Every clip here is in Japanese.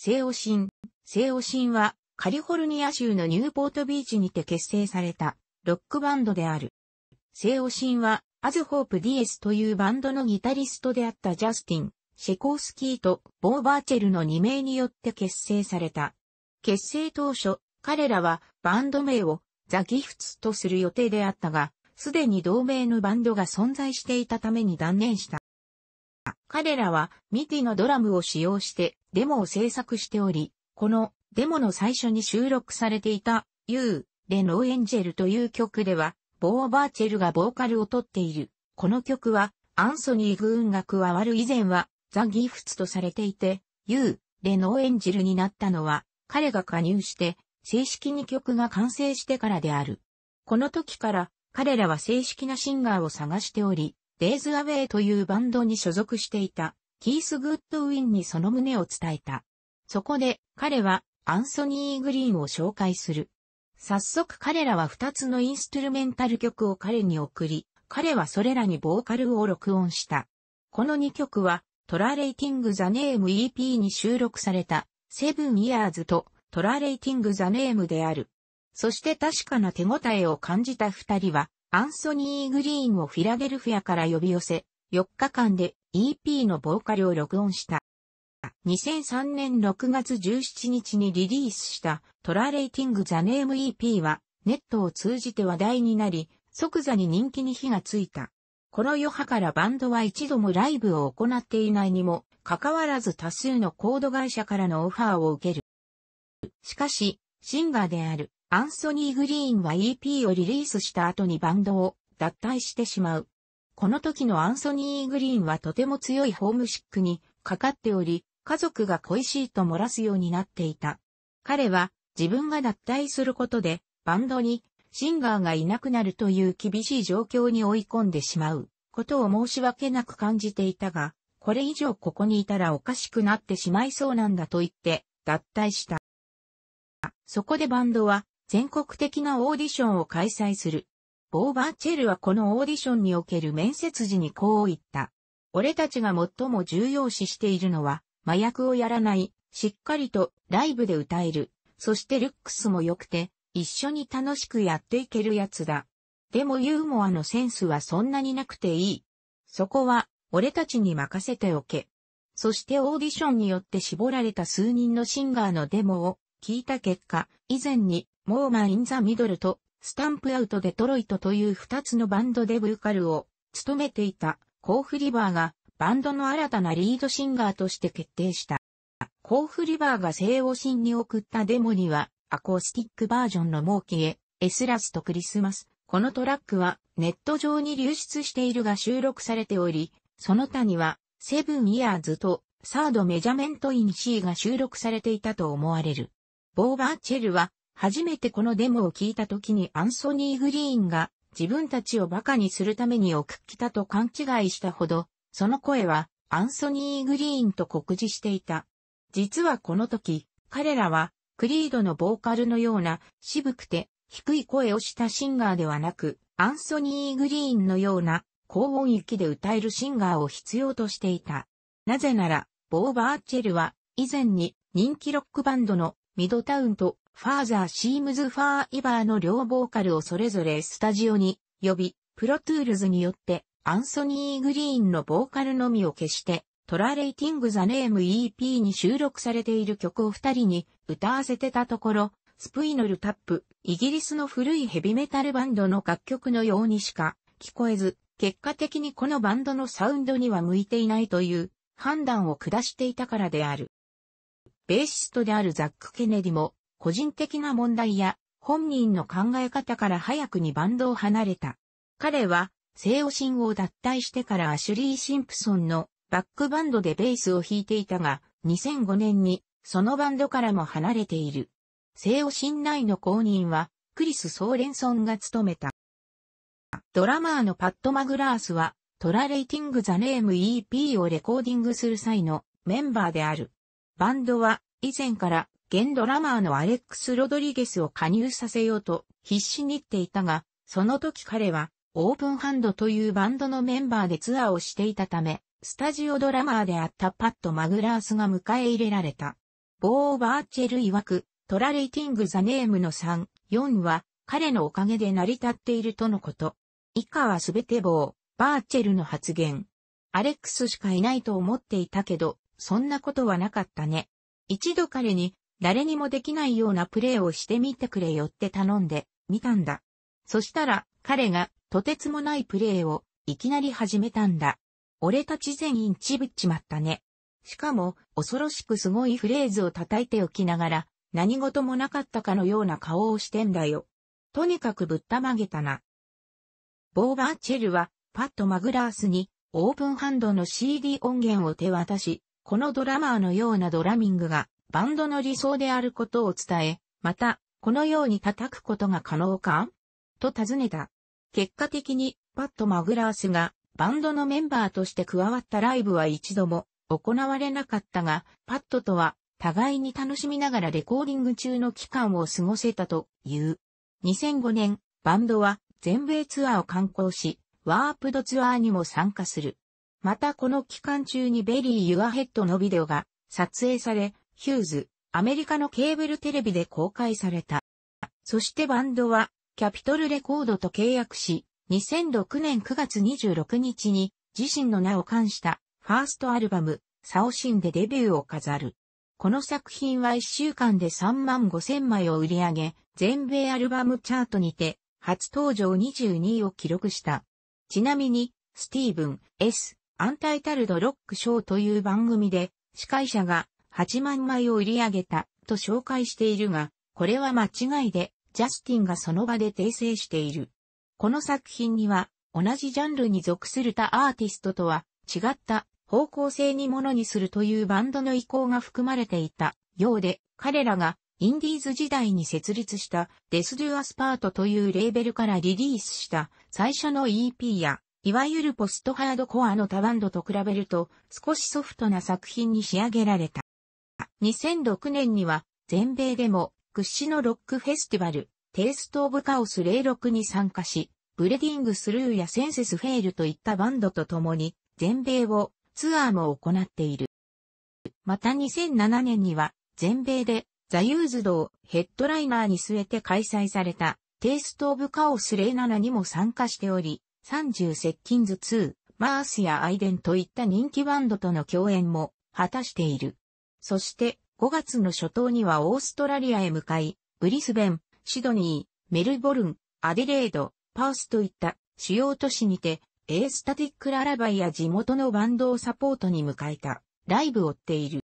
西オシン。西オシンは、カリフォルニア州のニューポートビーチにて結成された、ロックバンドである。西オシンは、アズホープディエスというバンドのギタリストであったジャスティン、シェコースキーとボーバーチェルの2名によって結成された。結成当初、彼らはバンド名をザ・ギフツとする予定であったが、すでに同名のバンドが存在していたために断念した。彼らはミディのドラムを使用してデモを制作しており、このデモの最初に収録されていた You, でノエンジェルという曲では、ボーバーチェルがボーカルをとっている。この曲はアンソニー・グーンが加わる以前はザ・ギフツとされていて、You, でノエンジェルになったのは彼が加入して正式に曲が完成してからである。この時から彼らは正式なシンガーを探しており、デイズ・アウェイというバンドに所属していた、キース・グッドウィンにその旨を伝えた。そこで、彼は、アンソニー・グリーンを紹介する。早速彼らは2つのインストゥルメンタル曲を彼に送り、彼はそれらにボーカルを録音した。この2曲は、トラレイティング・ザ・ネーム EP に収録された、セブン・イヤーズとトラレイティング・ザ・ネームである。そして確かな手応えを感じた2人は、アンソニー・グリーンをフィラデルフィアから呼び寄せ、4日間で EP のボーカルを録音した。2003年6月17日にリリースしたトラレイティング・ザ・ネーム EP はネットを通じて話題になり、即座に人気に火がついた。この余波からバンドは一度もライブを行っていないにも、かかわらず多数のコード会社からのオファーを受ける。しかし、シンガーであるアンソニー・グリーンは EP をリリースした後にバンドを脱退してしまう。この時のアンソニー・グリーンはとても強いホームシックにかかっており、家族が恋しいと漏らすようになっていた。彼は自分が脱退することでバンドにシンガーがいなくなるという厳しい状況に追い込んでしまうことを申し訳なく感じていたが、これ以上ここにいたらおかしくなってしまいそうなんだと言って脱退した。そこでバンドは全国的なオーディションを開催する。ボーバーチェルはこのオーディションにおける面接時にこう言った。俺たちが最も重要視しているのは、麻薬をやらない、しっかりとライブで歌える、そしてルックスも良くて、一緒に楽しくやっていけるやつだ。でもユーモアのセンスはそんなになくていい。そこは、俺たちに任せておけ。そしてオーディションによって絞られた数人のシンガーのデモを聞いた結果、以前にモーマン・イン・ザ・ミドルと、スタンプアウト・デトロイトという二つのバンドでブーカルを務めていたコーフ・リバーがバンドの新たなリードシンガーとして決定した。コーフ・リバーが西欧新に送ったデモにはアコースティックバージョンのモーキエ、エスラスとクリスマス。このトラックはネット上に流出しているが収録されており、その他にはセブン・イヤーズとサード・メジャメント・イン・シーが収録されていたと思われる。ボーバーチェルは初めてこのデモを聞いた時にアンソニー・グリーンが自分たちを馬鹿にするために送ったと勘違いしたほど、その声はアンソニー・グリーンと告示していた。実はこの時、彼らはクリードのボーカルのような渋くて低い声をしたシンガーではなく、アンソニー・グリーンのような高音域で歌えるシンガーを必要としていた。なぜなら、ボー・バーチェルは以前に人気ロックバンドのミドタウンとファーザー・シームズ・ファー・イバーの両ボーカルをそれぞれスタジオに呼び、プロトゥールズによってアンソニー・グリーンのボーカルのみを消して、トラレイティング・ザ・ネーム EP に収録されている曲を二人に歌わせてたところ、スプイノル・タップ、イギリスの古いヘビメタルバンドの楽曲のようにしか聞こえず、結果的にこのバンドのサウンドには向いていないという判断を下していたからである。ベーシストであるザック・ケネディも個人的な問題や本人の考え方から早くにバンドを離れた。彼は、西オシンを脱退してからアシュリー・シンプソンのバックバンドでベースを弾いていたが、2005年にそのバンドからも離れている。西オシン内の後任は、クリス・ソーレンソンが務めた。ドラマーのパット・マグラースは、トラレイティング・ザ・ネーム EP をレコーディングする際のメンバーである。バンドは以前から現ドラマーのアレックス・ロドリゲスを加入させようと必死にっていたが、その時彼はオープンハンドというバンドのメンバーでツアーをしていたため、スタジオドラマーであったパッド・マグラースが迎え入れられた。ボー・バーチェル曰く、トラレイティング・ザ・ネームの3、4は彼のおかげで成り立っているとのこと。以下はすべてボー、バーチェルの発言。アレックスしかいないと思っていたけど、そんなことはなかったね。一度彼に誰にもできないようなプレーをしてみてくれよって頼んで、みたんだ。そしたら、彼が、とてつもないプレーを、いきなり始めたんだ。俺たち全員ちぶっちまったね。しかも、恐ろしくすごいフレーズを叩いておきながら、何事もなかったかのような顔をしてんだよ。とにかくぶったまげたな。ボーバーチェルは、パッとマグラースに、オープンハンドの CD 音源を手渡し、このドラマーのようなドラミングが、バンドの理想であることを伝え、また、このように叩くことが可能かと尋ねた。結果的に、パット・マグラースが、バンドのメンバーとして加わったライブは一度も行われなかったが、パットとは互いに楽しみながらレコーディング中の期間を過ごせたという。2005年、バンドは全米ツアーを観光し、ワープドツアーにも参加する。またこの期間中にベリー・ユアヘッドのビデオが撮影され、ヒューズ、アメリカのケーブルテレビで公開された。そしてバンドは、キャピトルレコードと契約し、2006年9月26日に自身の名を冠したファーストアルバム、サオシンでデビューを飾る。この作品は1週間で3万5千枚を売り上げ、全米アルバムチャートにて、初登場22位を記録した。ちなみに、スティーブン、S、アンタイタルドロックショーという番組で、司会者が8万枚を売り上げたと紹介しているが、これは間違いで、ジャスティンがその場で訂正している。この作品には、同じジャンルに属する他アーティストとは違った方向性にものにするというバンドの意向が含まれていたようで、彼らがインディーズ時代に設立したデス・ドゥ・アスパートというレーベルからリリースした最初の EP や、いわゆるポストハードコアの他バンドと比べると少しソフトな作品に仕上げられた。2006年には、全米でも屈指のロックフェスティバル、テイスト・オブ・カオス06に参加し、ブレディング・スルーやセンセス・フェイルといったバンドと共に、全米をツアーも行っている。また2007年には、全米でザ・ユーズドをヘッドライナーに据えて開催された、テイスト・オブ・カオス07にも参加しており、30接近ズ2、マースやアイデンといった人気バンドとの共演も果たしている。そして5月の初頭にはオーストラリアへ向かい、ブリスベン、シドニー、メルボルン、アデレード、パースといった主要都市にて、エースタティックララバイや地元のバンドをサポートに迎えたライブを追っている。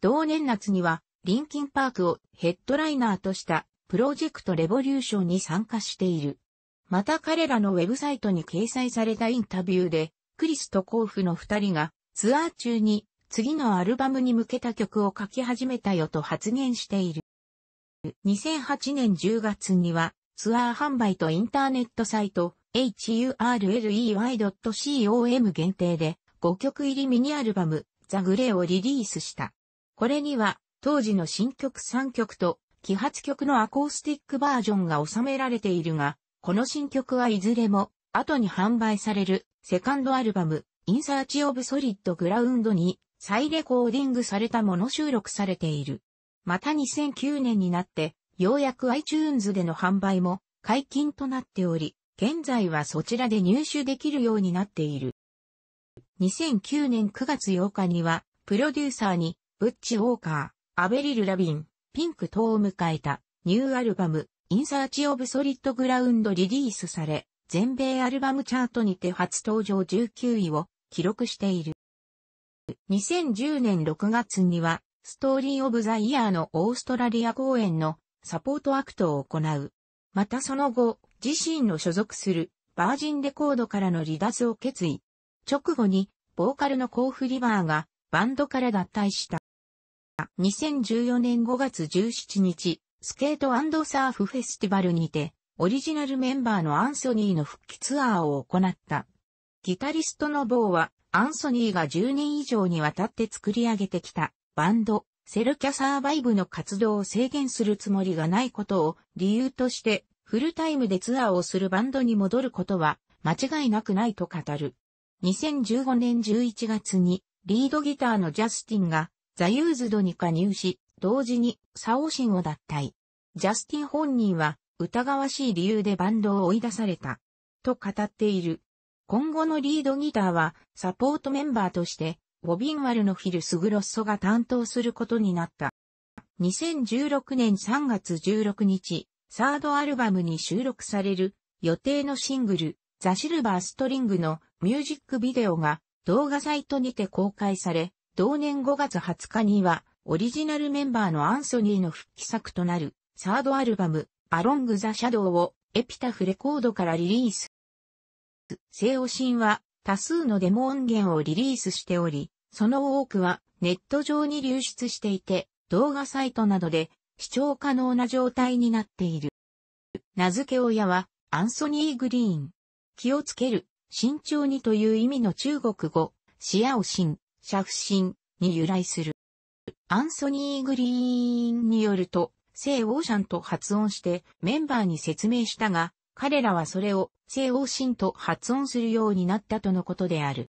同年夏には、リンキンパークをヘッドライナーとしたプロジェクトレボリューションに参加している。また彼らのウェブサイトに掲載されたインタビューで、クリスとコーフの二人がツアー中に次のアルバムに向けた曲を書き始めたよと発言している。2008年10月には、ツアー販売とインターネットサイト、hurley.com 限定で、5曲入りミニアルバム、ザ・グレーをリリースした。これには、当時の新曲3曲と、揮発曲のアコースティックバージョンが収められているが、この新曲はいずれも、後に販売される、セカンドアルバム、インサーチオブソリッドグラウンドに再レコーディングされたもの収録されている。また2009年になって、ようやく iTunes での販売も解禁となっており、現在はそちらで入手できるようになっている。2009年9月8日には、プロデューサーに、ブッチ・ウォーカー、アベリル・ラビン、ピンク等を迎えた、ニューアルバム、インサーチ・オブ・ソリッド・グラウンドリリースされ、全米アルバムチャートにて初登場19位を記録している。2010年6月には、ストーリー・オブ・ザ・イヤーのオーストラリア公演のサポートアクトを行う。またその後、自身の所属するバージンレコードからの離脱を決意。直後に、ボーカルのコーフ・リバーがバンドから脱退した。2014年5月17日、スケートサーフフェスティバルにて、オリジナルメンバーのアンソニーの復帰ツアーを行った。ギタリストのボーはアンソニーが10年以上にわたって作り上げてきたバンド、セルキャサーバイブの活動を制限するつもりがないことを理由としてフルタイムでツアーをするバンドに戻ることは間違いなくないと語る。2015年11月にリードギターのジャスティンがザユーズドに加入し、同時にサオシンを脱退。ジャスティン本人は疑わしい理由でバンドを追い出された。と語っている。今後のリードギターはサポートメンバーとして、ボビン・ワルのフィル・スグロッソが担当することになった。2016年3月16日、サードアルバムに収録される予定のシングル、ザ・シルバー・ストリングのミュージックビデオが動画サイトにて公開され、同年5月20日にはオリジナルメンバーのアンソニーの復帰作となるサードアルバム、アロング・ザ・シャドウをエピタフレコードからリリース。オシ神は多数のデモ音源をリリースしており、その多くはネット上に流出していて、動画サイトなどで視聴可能な状態になっている。名付け親はアンソニー・グリーン。気をつける、慎重にという意味の中国語、シアオシン、シャフシンに由来する。アンソニー・グリーンによると、聖オーシャンと発音してメンバーに説明したが、彼らはそれを西欧神と発音するようになったとのことである。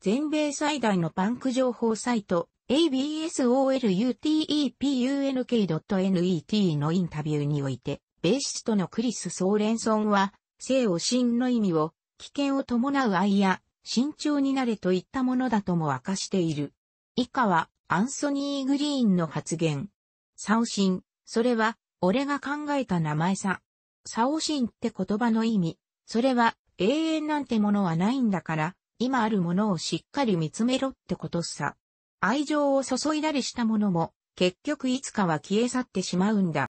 全米最大のパンク情報サイト absolutepunk.net のインタビューにおいて、ベーシストのクリス・ソーレンソンは、聖王神の意味を、危険を伴う愛や、慎重になれといったものだとも明かしている。以下は、アンソニー・グリーンの発言。サオシン、それは、俺が考えた名前さ。サオシンって言葉の意味、それは永遠なんてものはないんだから、今あるものをしっかり見つめろってことさ。愛情を注いだりしたものも、結局いつかは消え去ってしまうんだ。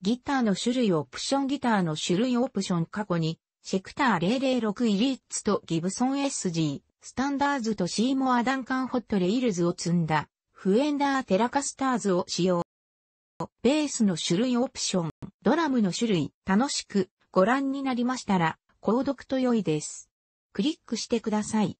ギターの種類オプションギターの種類オプション過去に、シェクター006イリッツとギブソン SG、スタンダーズとシーモアダンカンホットレイルズを積んだ、フエンダーテラカスターズを使用。ベースの種類オプション、ドラムの種類、楽しくご覧になりましたら、購読と良いです。クリックしてください。